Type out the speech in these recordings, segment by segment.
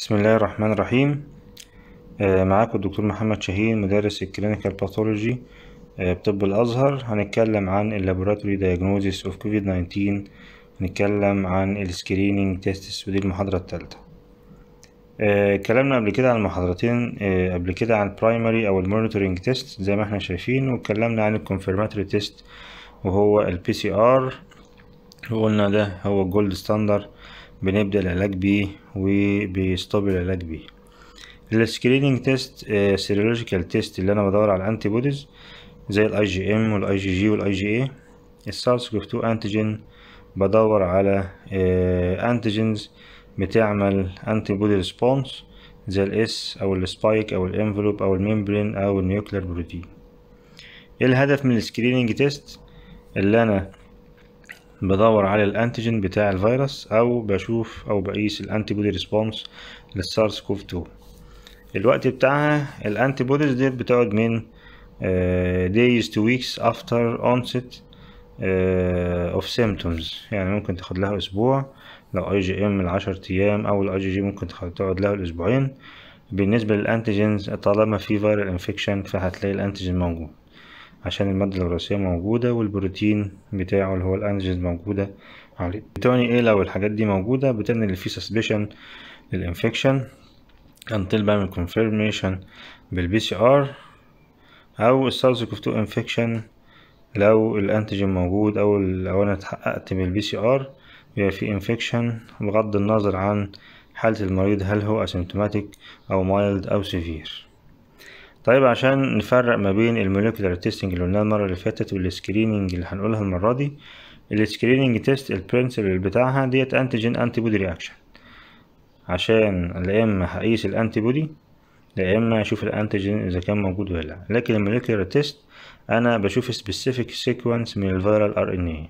بسم الله الرحمن الرحيم آه، معاكم الدكتور محمد شاهين مدرس الكلينيكال باثولوجي بطب الازهر هنتكلم عن اللابوراتوري دايجنوزيس اوف كوفيد 19 هنتكلم عن السكرينينج تيستس ودي المحاضره الثالثه آه، اتكلمنا قبل كده عن المحاضرتين آه، قبل كده عن البرايمري او المونيتورنج تيست زي ما احنا شايفين واتكلمنا عن الكونفيرماتوري تيست وهو البي سي ار وقلنا ده هو الجولد ستاندر بنبدا العلاج بيه وبيستوب العلاج بيه السكريننج تيست سيرولوجيكال تيست اللي انا بدور على الانتي بوديز زي الاي جي ام والاي جي جي والاي جي اي السارس كوف 2 انتيجين بدور على انتيجينز آه، بتعمل انتي بودي ريسبونس زي الاس او السبايك او الانفلوب او الميمبرين او النيوكلير إيه بروتين الهدف من السكريننج تيست اللي انا بدور على الانتيجين بتاع الفيروس او بشوف او بقيس الانتي بودي ريسبونس للسارس كوف 2 الوقت بتاعها الانتي بوديز ديت بتقعد من دايز تو ويكس افتر اونست اوف سيمتومز يعني ممكن تاخد لها اسبوع لو اي جي ام العشر ايام او الاي جي جي ممكن تقعد لها الاسبوعين بالنسبه للانتيجينز طالما في فيرال انفكشن فهتلاقي الانتيجين موجود عشان المادة الوراثية موجودة والبروتين بتاعه اللي هو الأنجز موجودة عليه بتعني ايه لو الحاجات دي موجودة بتعني اللي فيه سسبشن للإنفكشن until بقى من confirmation بالبي سي ار أو السارس كوف 2 انفكشن لو الانتيجين موجود أو لو أنا اتحققت بالبي سي ار بيبقى في انفكشن بغض النظر عن حالة المريض هل هو اسيمتوماتيك أو مايلد أو سيفير طيب عشان نفرق ما بين المولكيولار تيستنج اللي قلناها المرة اللي فاتت والسكريننج اللي هنقولها المرة دي السكريننج تيست البرنسبل بتاعها ديت انتيجين انتي بودي رياكشن عشان لا اما هقيس الانتي بودي لا اما اشوف الانتيجين اذا كان موجود ولا لا لكن المولكيولار تيست انا بشوف سبيسيفيك سيكونس من الفيرال ار ان اي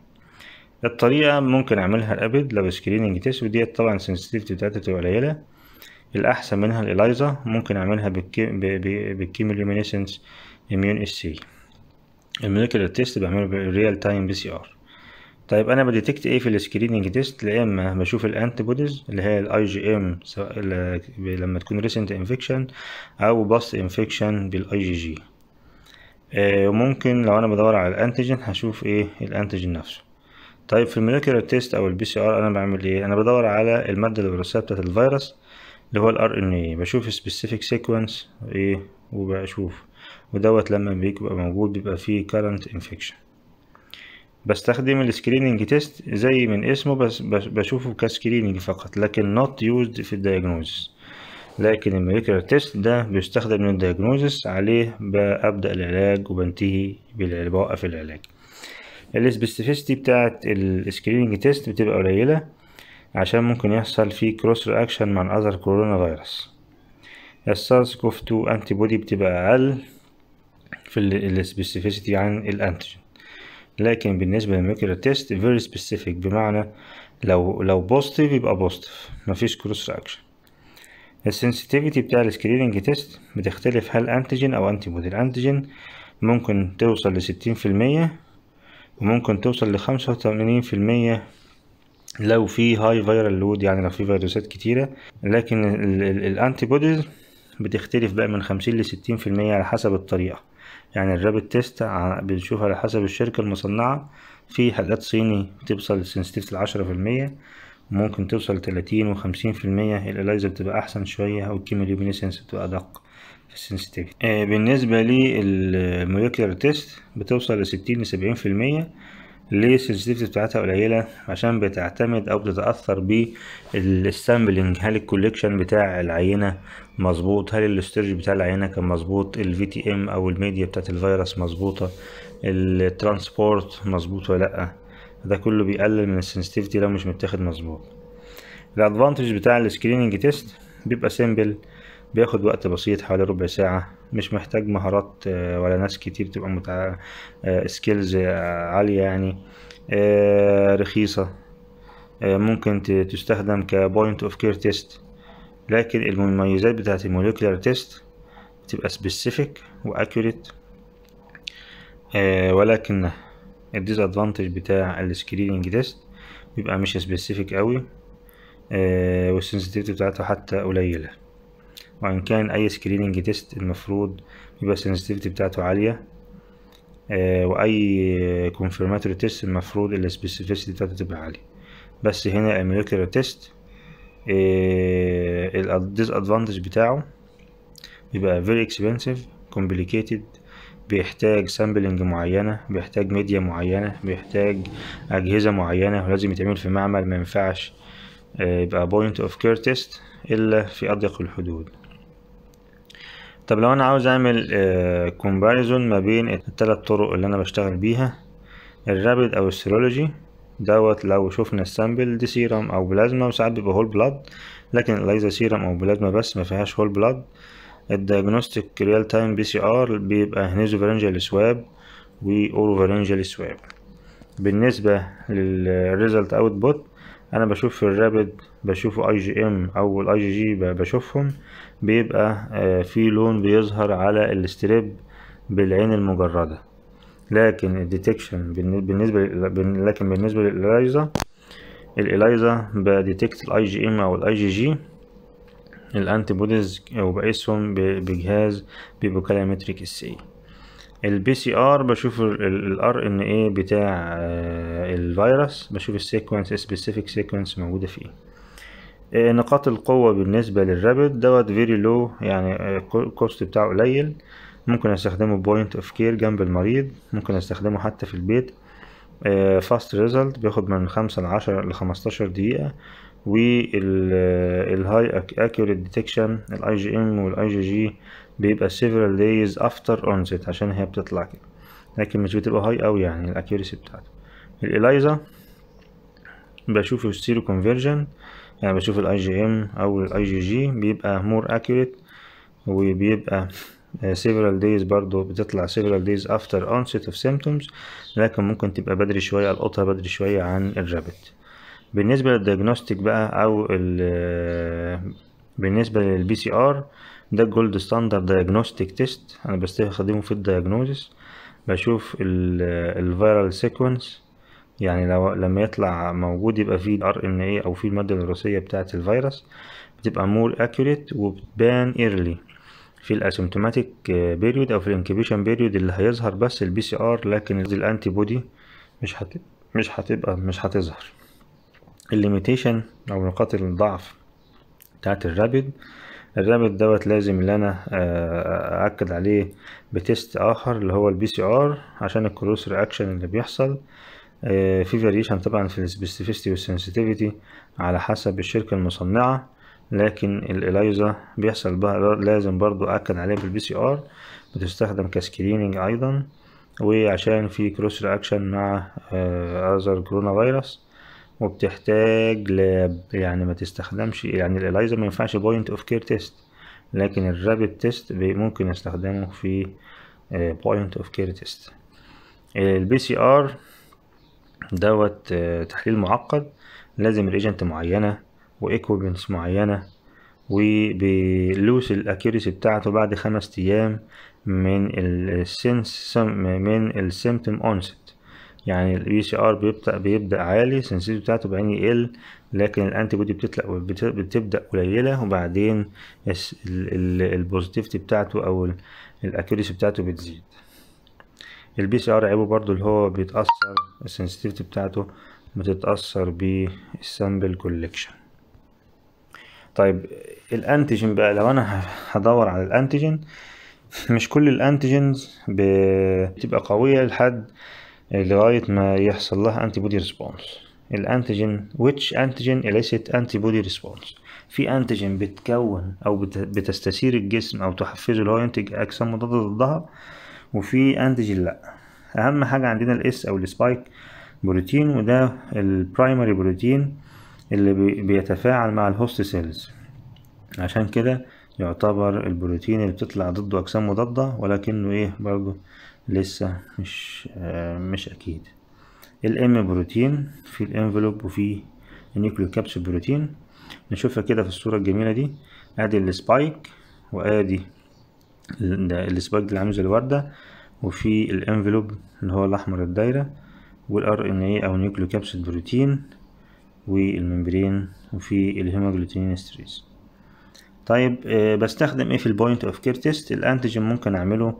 الطريقة ممكن اعملها الابد لو سكريننج تيست وديت طبعا سنسيتيفيتي بتاعتها قليلة الأحسن منها الإليزا ممكن أعملها بالكيموليومينيسنس إميون إس سي الموليكولر تيست بعمله بالريال تايم بي سي آر طيب أنا بديتكت إيه في السكريننج تيست لا إما بشوف الأنتيبوديز اللي هي الأي جي إم لما تكون ريسنت إنفكشن أو باست إنفكشن بالأي جي جي وممكن لو أنا بدور على الأنتيجين هشوف إيه الأنتيجين نفسه طيب في الموليكولر تيست أو البي سي آر أنا بعمل إيه أنا بدور على المادة اللي بتاعة الفيروس اللي هو الار ان اي بشوف سبيسيفيك سيكونس ايه وبشوف ودوت لما بيبقى موجود بيبقى فيه كارنت انفكشن بستخدم السكريننج تيست زي من اسمه بس بشوفه كسكريننج فقط لكن نوت يوزد في الدايجنوزس لكن الموليكولار تيست ده بيستخدم للدياجنوزس عليه ببدأ العلاج وبنتهي بالعلاج بوقف العلاج السبيسيفيستي بتاعة السكريننج تيست بتبقى قليلة عشان ممكن يحصل فيه كروس رياكشن مع الاذر كورونا فيروس السارس كوف 2 انتي بودي بتبقى اقل في السبيسيفيسيتي عن الانتيجين لكن بالنسبه للميكرو تيست فيري سبيسيفيك بمعنى لو لو بوزيتيف يبقى بوزيتيف مفيش كروس رياكشن السنسيتيفيتي بتاع السكريننج تيست بتختلف هل انتيجين او انتي بودي الانتيجين ممكن توصل لستين في المية وممكن توصل لخمسة وتمانين في المية لو في هاي فيرال لود يعني لو في فيروسات كتيرة لكن الانتي بوديز بتختلف بقى من خمسين لستين في المية على حسب الطريقة يعني الرابد تيست بنشوف على حسب الشركة المصنعة في حاجات صيني بتوصل لسنسيتيف 10 في المية ممكن توصل تلاتين وخمسين في المية الاليزا بتبقى أحسن شوية والكيمو ليومينيسنس بتبقى أدق في السنسيتيفيتي آه، بالنسبة للمولكيولر تيست بتوصل لستين لسبعين في المية ليه السنسيتيفيتي بتاعتها قليلة عشان بتعتمد او بتتأثر بالسامبلينج هل الكوليكشن بتاع العينة مظبوط هل الاسترج بتاع العينة كان مظبوط الـ VTM او الميديا بتاعت الفيروس مظبوطة الترانسبورت مظبوط ولا لأ ده كله بيقلل من السنسيتيفيتي لو مش متاخد مظبوط الادفانتج بتاع السكريننج تيست بيبقى سيمبل بياخد وقت بسيط حوالي ربع ساعة مش محتاج مهارات آه، ولا ناس كتير تبقى متع... سكيلز آه، آه، عالية يعني رخيصة ممكن تستخدم كبوينت اوف كير تيست لكن المميزات بتاعة المولوكيلار تيست تبقى سبيسيفيك واكوريت ولكن الديز ادفانتج بتاع السكريننج تيست بيبقى مش سبيسيفيك قوي والسنسيتيفيتي بتاعته حتى قليله وان كان اي سكريننج تيست المفروض يبقى السنسيتيفيتي بتاعته عاليه آه، واي كونفيرماتوري تيست المفروض السبيسيفيسيتي بتاعته تبقى عاليه بس هنا المولكيولر تيست الديس ادفانتج بتاعه بيبقى فيري اكسبنسيف كومبليكيتد بيحتاج سامبلنج معينة بيحتاج ميديا معينة بيحتاج أجهزة معينة ولازم يتعمل في معمل مينفعش آه، يبقى بوينت اوف كير تيست إلا في أضيق الحدود طب لو انا عاوز اعمل كومباريزون آه، ما بين الثلاث طرق اللي انا بشتغل بيها الرابد او السيرولوجي دوت لو شفنا السامبل دي سيرم او بلازما وساعات بيبقى هول بلاد لكن الايزا سيرم او بلازما بس ما فيهاش هول بلاد الدياجنوستيك ريال تايم بي سي ار بيبقى هنيزوفارنجال سواب واوروفارنجال سواب بالنسبه للريزلت اوتبوت انا بشوف في الرابد بشوفه اي جي ام او الاي جي جي بشوفهم بيبقى آه، في لون بيظهر على الستريب بالعين المجردة لكن الديتكشن بالنسبة لكن بالنسبة للإلايزا الإلايزا بديتكت الأي جي إم أو الأي جي جي الأنتي بوديز وبقيسهم بجهاز بيبوكاليمتريك اس اي البي سي ار بشوف الار ان ايه بتاع آه، الفيروس بشوف السيكونس سبيسيفيك سيكونس موجودة في ايه آه، نقاط القوة بالنسبة للرابد دوت فيري لو يعني الكوست آه، بتاعه قليل ممكن استخدمه بوينت اوف كير جنب المريض ممكن استخدمه حتى في البيت فاست آه، ريزلت بياخد من خمسة لعشرة لخمستاشر دقيقة والهاي اكيوريت ديتكشن الاي جي ام والاي جي جي بيبقى سيفرال دايز افتر اونست عشان هي بتطلع كده لكن مش بتبقى هاي قوي يعني الاكيوريسي بتاعته الاليزا بشوف السيرو كونفرجن يعني بشوف الاي جي ام او الاي جي جي بيبقى مور اكيوريت وبيبقى آه، several days برضو بتطلع several days after onset of symptoms لكن ممكن تبقى بدري شوية القطها بدري شوية عن الرابط بالنسبة للدياجنوستيك بقى او آه، بالنسبة للبي سي ار ده الجولد ستاندرد دياجنوستيك تيست انا بستخدمه في الدياجنوزيس بشوف الفيرال سيكونس آه، يعني لو لما يطلع موجود يبقى فيه الار ان اي او فيه الماده الوراثيه بتاعه الفيروس بتبقى مور اكيوريت وبتبان ايرلي في الاسيمتوماتيك آه، بيريود او في الانكيبيشن بيريود اللي هيظهر بس البي سي ار لكن الانتي بودي مش هت... مش هتبقى مش هتظهر الليميتيشن او نقاط الضعف بتاعت الرابيد الرابيد دوت لازم اللي انا آه، اكد عليه بتيست اخر اللي هو البي سي ار عشان الكروس رياكشن اللي بيحصل آه، في فاريشن طبعا في السبيسيفيستي والسنسيتيفيتي على حسب الشركة المصنعة لكن الإليزا بيحصل بها لازم برضو أكد عليها بالبي سي ار بتستخدم كسكريننج أيضا وعشان في كروس رياكشن مع أذر كورونا فيروس وبتحتاج لاب يعني ما تستخدمش يعني الإليزا ما ينفعش بوينت اوف كير تيست لكن الرابد تيست ممكن استخدمه في بوينت اوف كير تيست البي سي ار دوت آه، تحليل معقد لازم ريجنت معينة وايكوبمنتس معينة وبيلوس الاكيرسي بتاعته بعد خمس ايام من السنس من السيمتوم اونست يعني الاي سي e ار بيبدا بيبدا عالي السنسيتيفيتي بتاعته بعدين يقل لكن الانتي بودي بتطلع بتبدا قليله وبعدين البوزيتيفيتي بتاعته او الاكيوريسي بتاعته بتزيد البي سي ار عيبه برضو اللي هو بيتاثر السنسيتيفيتي بتاعته بتتاثر بالسامبل كولكشن طيب الانتيجين بقى لو انا هدور على الانتيجين مش كل الانتيجينز بتبقى قويه لحد لغايه ما يحصل لها انتي بودي ريسبونس الانتيجين which antigen elicit antibody response في انتيجين بتكون او بتستثير الجسم او تحفزه اللي هو ينتج اجسام مضاده ضدها وفي انتيجين لا اهم حاجه عندنا الاس او السبايك بروتين وده البرايمري بروتين اللي بيتفاعل مع الهوست سيلز عشان كده يعتبر البروتين اللي بتطلع ضده اجسام مضاده ولكنه ايه برضه لسه مش آه مش اكيد الام بروتين في الانفلوب وفي النيوكليو كابسول بروتين نشوفها كده في الصوره الجميله دي ادي السبايك وادي السبايك اللي عامل زي الوردة وفي الانفلوب اللي هو الأحمر الدايرة والار ان اي او نيوكليو كابسيد بروتين والممبرين وفي الهيموجلوتينين ستريس طيب آه، بستخدم ايه في البوينت اوف كير تيست الانتيجين ممكن اعمله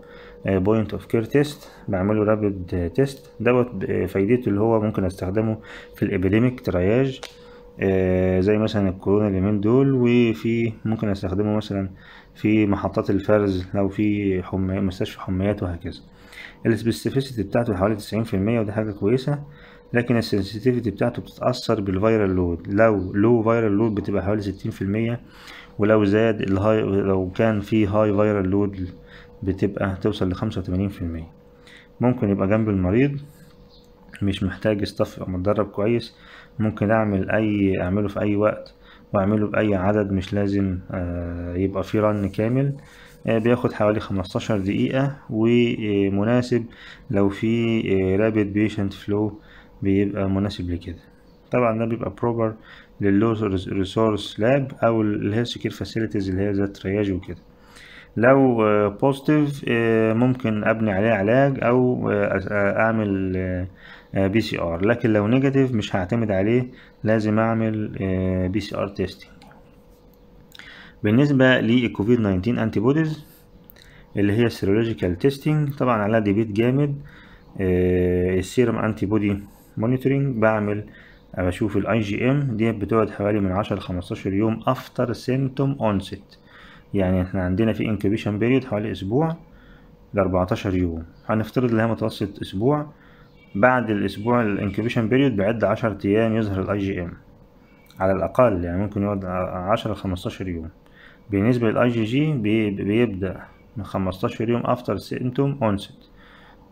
بوينت اوف كير تيست بعمله رابيد تيست دوت آه، فايدته اللي هو ممكن استخدمه في الابيديميك ترياج آه، زي مثلا الكورونا اليومين دول وفي ممكن استخدمه مثلا في محطات الفرز لو في حمي... مستشفى حميات وهكذا السبيسيفيسيتي بتاعته حوالي تسعين في المية وده حاجة كويسة لكن السنسيتيفيتي بتاعته بتتأثر بالفيرال لود لو لو فيرال لود بتبقى حوالي ستين في المية ولو زاد الهاي لو كان في هاي فيرال لود بتبقى توصل لخمسة وتمانين في المية ممكن يبقى جنب المريض مش محتاج استاف متدرب كويس ممكن اعمل اي اعمله في اي وقت واعمله باي عدد مش لازم آه، يبقى في رن كامل آه، بياخد حوالي 15 دقيقة ومناسب لو في رابد بيشنت فلو بيبقى مناسب لكده طبعا ده بيبقى بروبر للو ريسورس لاب او الهيلث كير فاسيلتيز اللي هي زي الترياج وكده لو بوزيتيف آه، ممكن ابني عليه علاج او اعمل بي سي ار لكن لو نيجاتيف مش هعتمد عليه لازم اعمل بي سي ار تيستنج بالنسبه للكوفيد 19 انتي بوديز اللي هي السيرولوجيكال تيستنج طبعا عليها ديبيت جامد آه، السيرم انتي بودي مونيتورنج بعمل بشوف الاي جي ام دي بتقعد حوالي من عشرة 15 يوم افتر سيمتوم اونست يعني احنا عندنا في انكوبيشن بيريود حوالي اسبوع 14 يوم هنفترض هي متوسط اسبوع بعد الأسبوع الانكيوبيشن بيريود بعد عشر أيام يظهر الـ IgM على الأقل يعني ممكن يقعد عشرة لخمستاشر يوم بالنسبة للـ IgG بيبدأ من خمستاشر يوم افتر سيمتوم اونست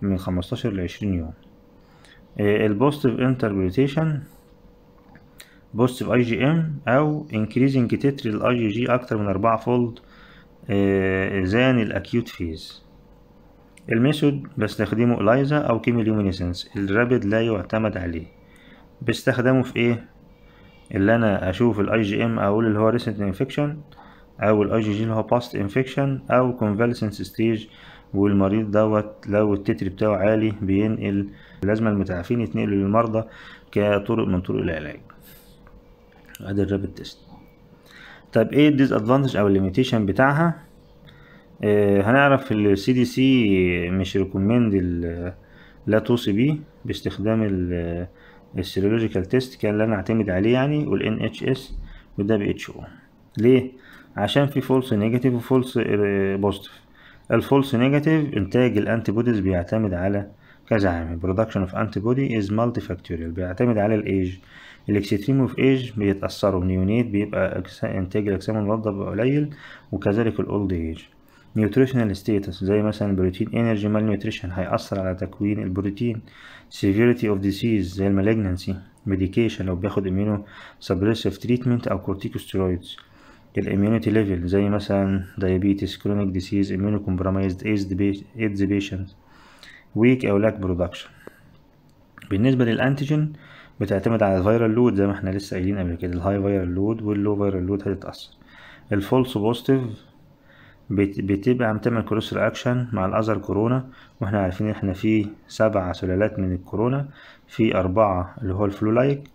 من خمستاشر لعشرين يوم آه، الـ positive interpretation positive IgM او increasing تتر للاي جي اكتر من اربعة فولد آه، زان الاكيوت فيز الميثود بستخدمه إلايزا أو كيميليومينيسنس الرابد لا يعتمد عليه بستخدمه في إيه؟ اللي أنا أشوف الأي جي إم أقول اللي هو ريسنت انفكشن أو الأي جي جي اللي هو باست انفكشن أو كونفالسنس ستيج والمريض دوت لو التتر بتاعه عالي بينقل لازم المتعافين يتنقلوا للمرضى كطرق من طرق العلاج ادي الرابد تيست طب ايه الديز ادفانتج او الليميتيشن بتاعها آه، هنعرف ال CDC مش ريكومند لا توصي بيه باستخدام السيرولوجيكال تيست كان اللي انا اعتمد عليه يعني وال NHS اس وده ليه عشان في فولس نيجاتيف وفولس بوزيتيف الفولس نيجاتيف انتاج الانتي بوديز بيعتمد على كذا عامل برودكشن اوف انتي بودي از مالتي فاكتوريال بيعتمد على الايج الاكستريم اوف ايج بيتاثروا نيونيت بيبقى انتاج الاجسام المضاده بيبقى قليل وكذلك الاولد ايج نيوتريشنال ستيتس زي مثلا البروتين انرجي مال نيوتريشن هيأثر على تكوين البروتين سيفيريتي اوف ديزيز زي المالجنسي ميديكيشن لو بياخد امينو سبريسيف تريتمنت او كورتيكوستيرويدز الاميونيتي ليفل زي مثلا دايابيتس كرونيك ديزيز امينو كومبرمايزد ايدز بيشنت ويك او لاك برودكشن بالنسبه للانتيجين بتعتمد على الفيرال لود زي ما احنا لسه قايلين قبل كده الهاي فيرال لود واللو فيرال لود هتتاثر الفولس بوزيتيف بتبقى عم تعمل كروس رياكشن مع الأزر كورونا واحنا عارفين احنا في سبع سلالات من الكورونا في أربعة اللي هو الفلولايك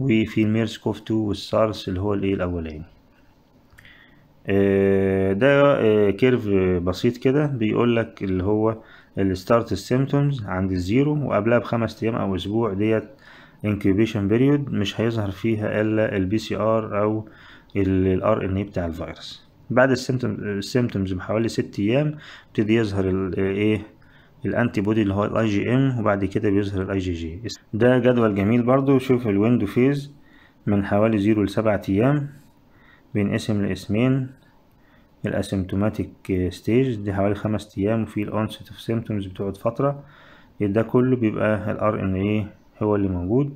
وفي الميرس كوف 2 والسارس اللي هو الايه الأولاني آه، ده آه، كيرف بسيط كده بيقول لك اللي هو الستارت سيمتومز عند الزيرو وقبلها بخمس ايام او اسبوع ديت انكيوبيشن بيريود مش هيظهر فيها الا البي سي ار او الار ان اي بتاع الفيروس بعد السيمتومز بحوالي ست ايام ابتدي يظهر الايه الانتي بودي اللي هو الاي جي ام وبعد كده بيظهر الاي جي جي ده جدول جميل برضو شوف الويندو فيز من حوالي زيرو لسبعة ايام بينقسم لقسمين الاسيمتوماتيك ستيج دي حوالي خمس ايام وفي الاونست اوف سيمتومز بتقعد فتره ده كله بيبقى الار ان ايه هو اللي موجود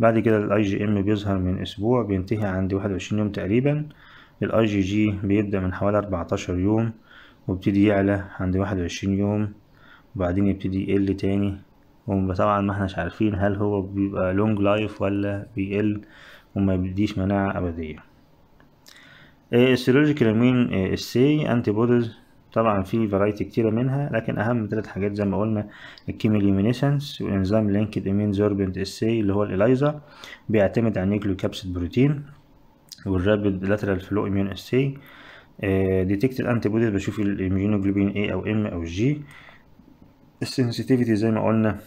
بعد كده الاي جي ام بيظهر من اسبوع بينتهي عند واحد وعشرين يوم تقريبا الاي جي جي بيبدأ من حوالي أربعتاشر يوم وبتدي يعلى عند واحد وعشرين يوم وبعدين يبتدي يقل تاني وطبعا ما احناش عارفين هل هو بيبقى لونج لايف ولا بيقل وما بيديش مناعة أبدية السيرولوجيكال امين السي انتي بوديز طبعا في فرايتي كتيرة منها لكن أهم ثلاث حاجات زي ما قلنا الكيميليمينيسنس وإنزيم لينكد امين زوربنت السي اللي هو الاليزا بيعتمد على النيوكليوكابسيد بروتين والرابد لاترال فلو اميون اسي ديتكت الانتي بوديز بشوف الاميونوجلوبين اي او ام او جي السنسيتيفيتي زي ما قلنا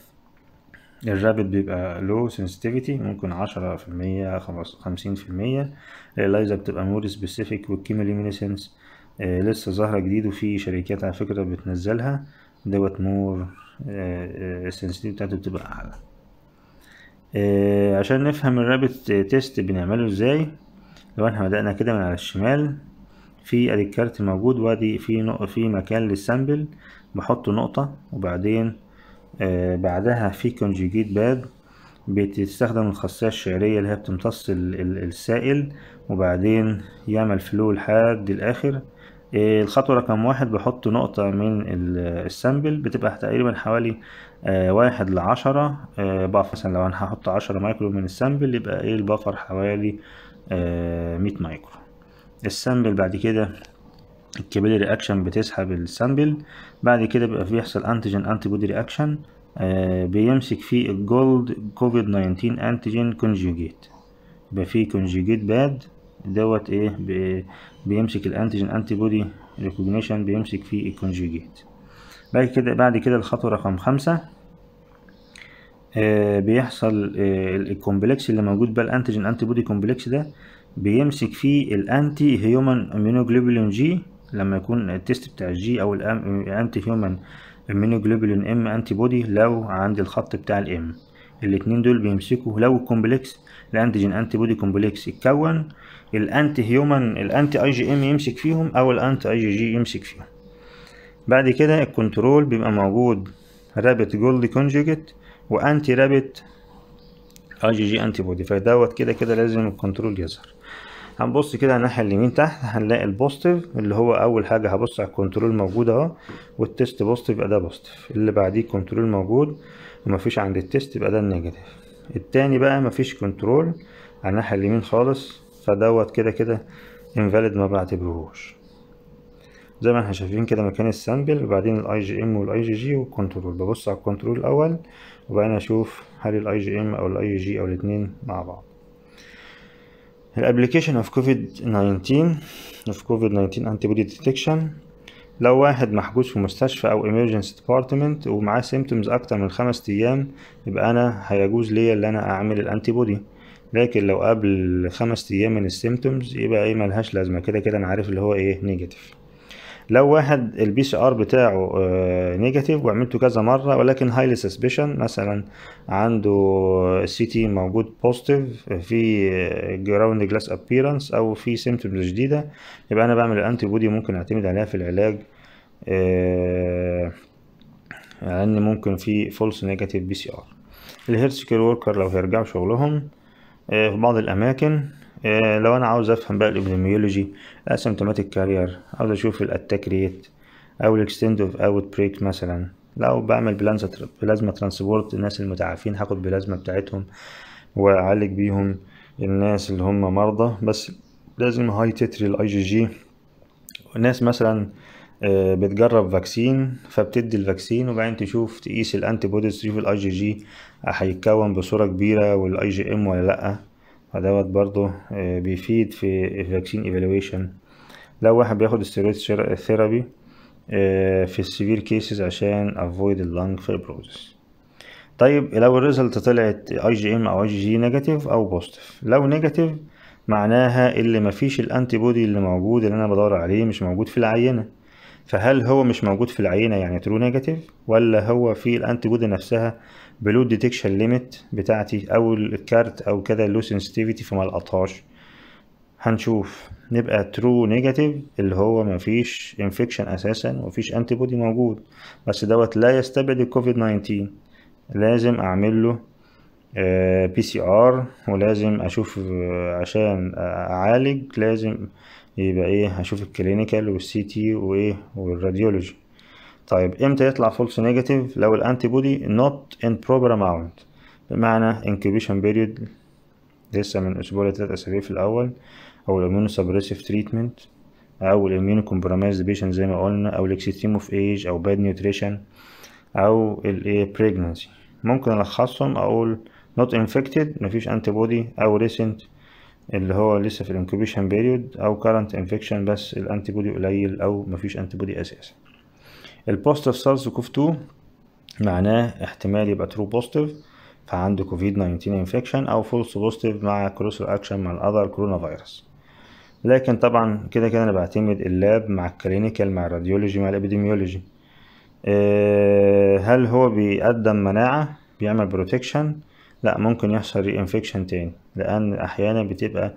الرابد بيبقى لو سنسيتيفيتي ممكن عشرة في المية خمسين في المية اللايزا بتبقى مور سبيسيفيك والكيموليمينيسنس لسه ظاهرة جديد وفي شركات على فكرة بتنزلها دوت مور السنسيتيفيتي آه، آه، بتاعته بتبقى أعلى آه، عشان نفهم الرابد تيست بنعمله ازاي لو احنا بدأنا كده من على الشمال في ادي الكارت موجود وادي في في مكان للسامبل بحط نقطة وبعدين آه بعدها في كونجيجيت باد بتستخدم الخاصية الشعرية اللي هي بتمتص ال ال السائل وبعدين يعمل فلو لحد الآخر آه الخطوة رقم واحد بحط نقطة من السامبل بتبقى تقريبا حوالي آه واحد لعشرة بافر آه، مثلا لو أنا هحط عشرة مايكرو من السامبل يبقى ايه البافر حوالي 100 آه، مايكرو السامبل بعد كده الكابيلري رياكشن بتسحب السامبل بعد كده بيبقى بيحصل انتيجين انتي بودي رياكشن بيمسك فيه الجولد كوفيد 19 انتيجين كونجوجيت يبقى فيه كونجوجيت باد دوت ايه بيمسك الانتيجين انتي بودي ريكوجنيشن بيمسك فيه الكونجوجيت بعد كده بعد كده الخطوه رقم خمسة آه، بيحصل آه، الكومبلكس اللي موجود بقى الانتيجين انتي بودي كومبلكس ده بيمسك فيه الانتي هيومن امينوجلوبولين جي لما يكون التيست بتاع الجي او الانتي هيومن امينوجلوبولين ام انتي بودي لو عند الخط بتاع الام الاتنين دول بيمسكوا لو الكومبلكس الانتيجين انتي بودي كومبلكس اتكون الانتي هيومن الانتي اي جي ام يمسك فيهم او الانتي اي جي جي يمسك فيهم بعد كده الكنترول بيبقى موجود رابط جولد كونجوجيت وانتي رابت اي آه جي جي انتي بودي فدوت كده كده لازم الكنترول يظهر هنبص كده على الناحيه اليمين تحت هنلاقي البوستيف اللي هو اول حاجه هبص على الكنترول موجود اهو والتيست بوستيف يبقى ده بوستيف اللي بعديه كنترول موجود ومفيش عند التيست يبقى ده النيجاتيف التاني بقى مفيش كنترول على الناحيه اليمين خالص فدوت كده كده انفاليد ما بعتبرهوش زي ما احنا شايفين كده مكان السامبل وبعدين الاي جي ام والاي جي جي والكنترول ببص على الكنترول الاول وبعدين اشوف هل الاي جي ام او الاي جي او الاثنين مع بعض الابلكيشن اوف كوفيد 19 اوف كوفيد 19 انتي بودي ديتكشن لو واحد محجوز في مستشفى او ايمرجنسي ديبارتمنت ومعاه سيمتومز اكتر من خمس ايام يبقى انا هيجوز ليا ان انا اعمل الانتي بودي لكن لو قبل خمس ايام من السيمتومز يبقى ايه ملهاش لازمه كده كده انا عارف اللي هو ايه نيجاتيف لو واحد البي سي ار بتاعه نيجاتيف آه، وعملته كذا مره ولكن هايلي سسبشن مثلا عنده سي تي موجود بوزيتيف في جراوند جلاس ابييرنس او في سيمتومز جديده يبقى انا بعمل الانتي بودي ممكن اعتمد عليها في العلاج لان آه، ممكن في فولس نيجاتيف بي سي ار الهيرث كير وركر لو هيرجعوا شغلهم آه، في بعض الاماكن آه، لو انا عاوز افهم بقى الابيديميولوجي اسيمتوماتيك كارير عاوز اشوف الاتاك ريت او الاكستند اوف اوت بريك مثلا لو بعمل بلازما ترانسبورت الناس المتعافين هاخد بلازما بتاعتهم واعالج بيهم الناس اللي هم مرضى بس لازم هاي تتري الاي جي جي الناس مثلا آه، بتجرب فاكسين فبتدي الفاكسين وبعدين تشوف تقيس الانتي بوديز تشوف الاي جي جي هيتكون بصوره كبيره والاي جي ام ولا لا دوت برضو آه، بيفيد في الفاكسين ايفالويشن لو واحد بياخد ستيرويد ثيرابي آه، في السيفير كيسز عشان افويد اللنج فيبروزس طيب لو الريزلت طلعت اي جي ام او اي جي جي نيجاتيف او بوزيتيف لو نيجاتيف معناها اللي مفيش الانتي بودي اللي موجود اللي انا بدور عليه مش موجود في العينه فهل هو مش موجود في العينة يعني ترو نيجاتيف ولا هو في الانتيبودي نفسها بلود ديتكشن ليميت بتاعتي او الكارت او كده لو سنسيتيفيتي فما لقطهاش هنشوف نبقى ترو نيجاتيف اللي هو مفيش انفكشن اساسا ومفيش انتيبودي موجود بس دوت لا يستبعد الكوفيد 19 لازم اعمل له بي سي ار ولازم اشوف آه، عشان اعالج لازم يبقى ايه هشوف الكلينيكال والسي تي وايه والراديولوجي طيب امتى يطلع فولس نيجاتيف لو الانتي بودي نوت ان بروبر اماونت بمعنى انكيبيشن بيريود لسه من اسبوع لثلاث اسابيع في الاول او الاميونو سبريسيف تريتمنت او الاميونو كومبرومايزد بيشن زي ما قلنا او الاكستريم اوف ايج او باد نيوتريشن او الايه بريجننسي ممكن الخصهم اقول نوت انفكتد مفيش انتي بودي او ريسنت اللي هو لسه في الانكوبيشن بيريود او كارنت انفكشن بس الانتي بودي قليل او مفيش انتي بودي اساسا البوزيتيف سارس كوف 2 معناه احتمال يبقى ترو بوزيتيف فعنده كوفيد 19 انفكشن او فولس بوزيتيف مع كروس اكشن مع الاذر كورونا فيروس لكن طبعا كده كده انا بعتمد اللاب مع الكلينيكال مع الراديولوجي مع الابيديميولوجي أه هل هو بيقدم مناعه بيعمل بروتكشن لا ممكن يحصل ري انفكشن تاني لان احيانا بتبقى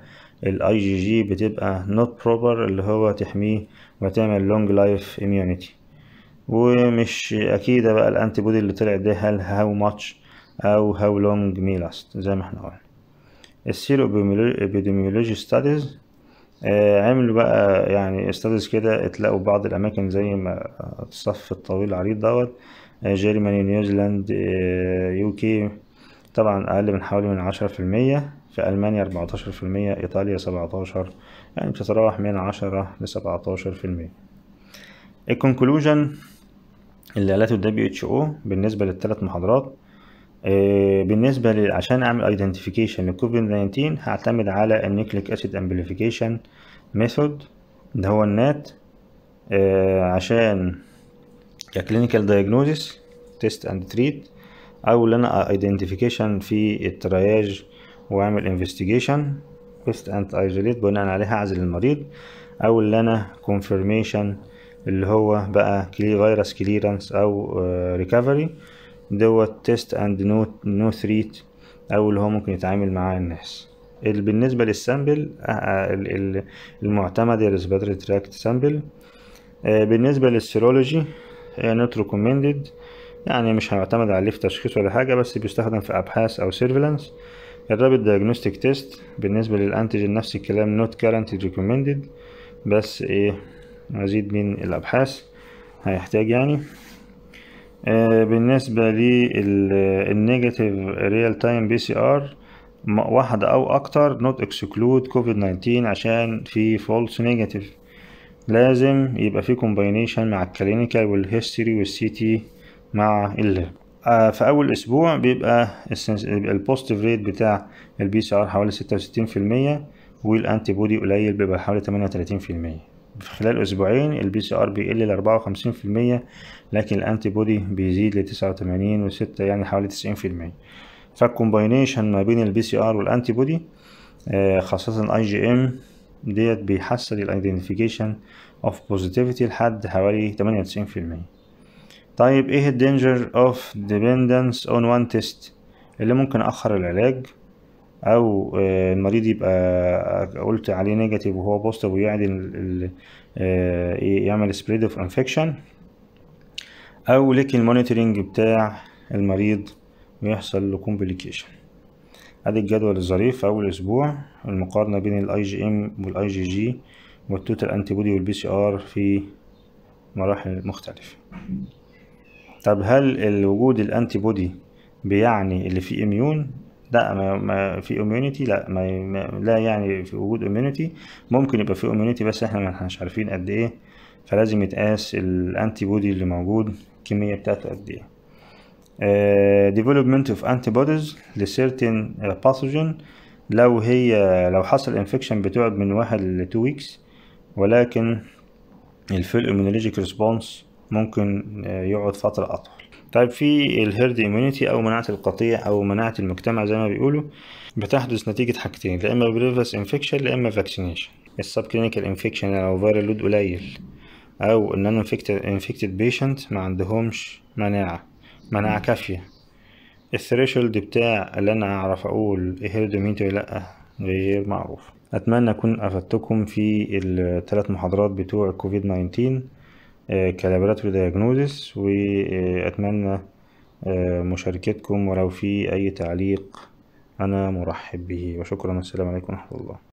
الاي جي جي بتبقى not proper اللي هو تحميه وتعمل long life immunity ومش اكيدة بقى الانتي بودي اللي طلعت ده هل how much او how long may last زي ما احنا قلنا السيرو epidemiology ستاديز آه، عملوا بقى يعني ستاديز كده اتلاقوا بعض الاماكن زي ما الصف الطويل العريض دوت جيرماني نيوزيلاند يو كي طبعا أقل من حوالي من عشرة في المية في ألمانيا أربعتاشر في المية إيطاليا سبعتاشر يعني بتتراوح من عشرة لسبعتاشر في المية الكونكلوجن اللي قالته ال WHO بالنسبة للثلاث محاضرات آه، بالنسبة عشان أعمل ايدنتيفيكيشن لكوفيد 19 هعتمد على النيكليك أسيد أمبليفيكيشن ميثود ده هو النات آه، عشان كلينيكال دايجنوزيس تيست اند تريت او اللي انا ايدنتيفيكيشن في الترياج واعمل انفستيجيشن بيست اند ايزوليت بناء عليها اعزل المريض او اللي انا كونفرميشن اللي هو بقى كلي فيروس كليرنس او ريكفري آه، دوت تيست اند نو نو ثريت او اللي هو ممكن يتعامل معاه الناس بالنسبه للسامبل آه، آه، المعتمد الريسبيرتوري تراكت سامبل بالنسبه للسيرولوجي نوت ريكومندد يعني مش هيعتمد عليه في تشخيص ولا حاجة بس بيستخدم في أبحاث أو سيرفيلانس الرابيد دايجنوستيك تيست بالنسبة للأنتيجين نفس الكلام نوت كارنتي ريكومندد بس إيه مزيد من الأبحاث هيحتاج يعني آه بالنسبة للنيجاتيف ريال تايم بي سي ار واحدة أو أكتر نوت اكسكلود كوفيد 19 عشان في فولس نيجاتيف لازم يبقى في كومباينيشن مع الكلينيكال والهيستوري والسي تي مع اللي آه، في اول اسبوع بيبقى البوزيتيف ريت بتاع البي سي ار حوالي 66% والانتي بودي قليل بيبقى حوالي 38% في خلال اسبوعين البي سي ار بيقل ل 54% لكن الانتي بودي بيزيد ل 89 و6 يعني حوالي 90% فالكومباينيشن ما بين البي سي ار والانتي بودي خاصة اي جي ام ديت بيحصل الايدنتيفيكيشن اوف بوزيتيفيتي لحد حوالي 98% طيب ايه الدينجر اوف ديبندنس اون وان تيست اللي ممكن اخر العلاج او آه، المريض يبقى آه، قلت عليه نيجاتيف وهو بوزيتيف ويعدل آه، يعمل سبريد اوف انفكشن او لك المونيتورنج بتاع المريض ويحصل له كومبليكيشن ادي الجدول الظريف في اول اسبوع المقارنه بين الاي جي ام والاي جي جي والتوتال انتي بودي والبي سي ار في مراحل مختلفه طب هل الوجود الانتي بودي بيعني اللي فيه اميون لا ما, في اميونيتي لا ما لا يعني في وجود اميونيتي ممكن يبقى في اميونيتي بس احنا مش عارفين قد ايه فلازم يتقاس الانتي بودي اللي موجود الكميه بتاعته قد ايه ديفلوبمنت اوف انتي بوديز لسيرتين باثوجين لو هي لو حصل انفكشن بتقعد من واحد لتو ويكس ولكن الفيل immunologic response ممكن آه، يقعد فترة أطول طيب في الهيرد اميونيتي او مناعه القطيع او مناعه المجتمع زي ما بيقولوا بتحدث نتيجه حاجتين يا اما بريفس انفكشن يا اما فاكسينيشن السب كلينيكال انفكشن او فايرال لود قليل او ان انا انفكتد بيشنت ما عندهمش مناعه مناعه كافيه الثريشولد بتاع اللي انا اعرف اقول هيرد اميونيتي ولا لا غير معروف اتمنى اكون افدتكم في الثلاث محاضرات بتوع الكوفيد 19 كالابراتوري دياجنوزيس وأتمنى آه، مشاركتكم ولو في أي تعليق أنا مرحب به وشكرا والسلام عليكم ورحمة الله